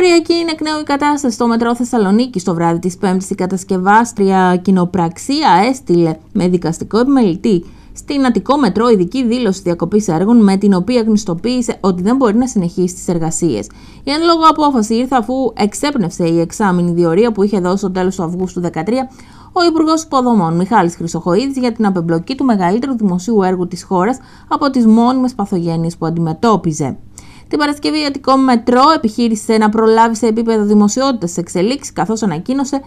Οριακή είναι εκ νέου η κατάσταση στο μετρό Θεσσαλονίκη το βράδυ της Πέμπτης. Η κατασκευάστρια κοινοπραξία έστειλε με δικαστικό επιμελητή στην Αττικό Μετρό ειδική δήλωση διακοπής έργων με την οποία γνωστοποίησε ότι δεν μπορεί να συνεχίσει τις εργασίες. Η εν λόγω απόφαση ήρθε αφού εξέπνευσε η εξάμεινη διορία που είχε δώσει το τέλος του Αυγούστου 2013 ο Υπουργός Υποδομών Μιχάλης Χρυσοχοίδης για την απεμπλοκή του μεγαλύτερου δημοσίου έργου της χώρας από τις μόνιμες παθογένειες που αντιμετώπιζε. Την Παρασκευή, η Αττικό Μετρό επιχείρησε να προλάβει σε επίπεδο δημοσιότητας εξελίξεις, καθώς ανακοίνωσε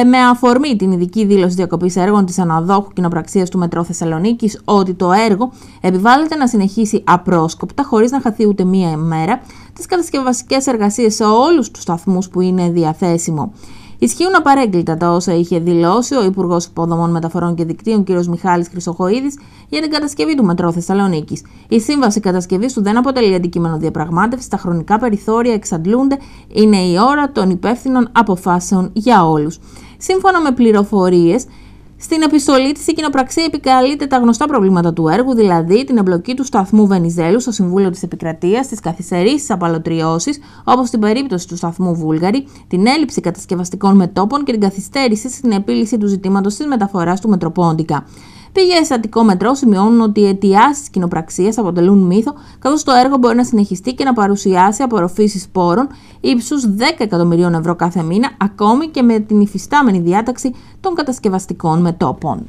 ε, με αφορμή την ειδική δήλωση διακοπής έργων της αναδόχου κοινοπραξίας του Μετρό Θεσσαλονίκης ότι το έργο επιβάλλεται να συνεχίσει απρόσκοπτα, χωρίς να χαθεί ούτε μία ημέρα, τι κατασκευαστικέ εργασίες σε όλους τους σταθμούς που είναι διαθέσιμο. Ισχύουν απαρέγκλητα τα όσα είχε δηλώσει ο Υπουργός Υποδομών Μεταφορών και Δικτύων κ. Μιχάλης Χρυσοχοίδης για την κατασκευή του Μετρό Θεσσαλονίκης. Η σύμβαση κατασκευής του δεν αποτελεί αντικείμενο διαπραγμάτευσης, τα χρονικά περιθώρια εξαντλούνται, είναι η ώρα των υπεύθυνων αποφάσεων για όλους. Σύμφωνα με πληροφορίες, στην επιστολή της, η κοινοπραξία επικαλείται τα γνωστά προβλήματα του έργου, δηλαδή την εμπλοκή του σταθμού Βενιζέλου στο Συμβούλιο της Επικρατείας, τις καθυστερήσεις απαλωτριώσεις, όπως στην περίπτωση του σταθμού Βούλγαρη, την έλλειψη κατασκευαστικών μετόπων και την καθυστέρηση στην επίλυση του ζητήματος της μεταφοράς του Μετροπόντικα. Πήγε συστατικό μετρό, σημειώνουν ότι οι αιτιάσεις της κοινοπραξίας αποτελούν μύθο, καθώς το έργο μπορεί να συνεχιστεί και να παρουσιάσει απορροφήσεις σπόρων ύψου 10 εκατομμυρίων ευρώ κάθε μήνα, ακόμη και με την υφιστάμενη διάταξη των κατασκευαστικών μετόπων.